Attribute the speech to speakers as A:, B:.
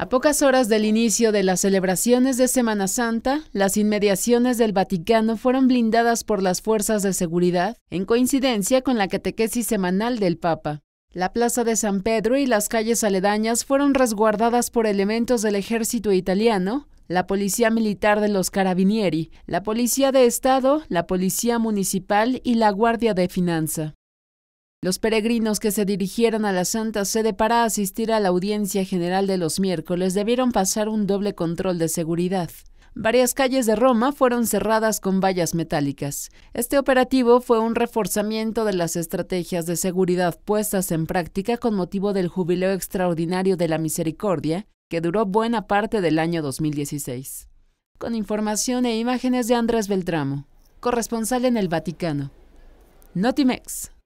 A: A pocas horas del inicio de las celebraciones de Semana Santa, las inmediaciones del Vaticano fueron blindadas por las fuerzas de seguridad, en coincidencia con la catequesis semanal del Papa. La plaza de San Pedro y las calles aledañas fueron resguardadas por elementos del ejército italiano, la Policía Militar de los Carabinieri, la Policía de Estado, la Policía Municipal y la Guardia de Finanza. Los peregrinos que se dirigieron a la Santa Sede para asistir a la audiencia general de los miércoles debieron pasar un doble control de seguridad. Varias calles de Roma fueron cerradas con vallas metálicas. Este operativo fue un reforzamiento de las estrategias de seguridad puestas en práctica con motivo del Jubileo Extraordinario de la Misericordia, que duró buena parte del año 2016. Con información e imágenes de Andrés Beltramo, corresponsal en el Vaticano. Notimex.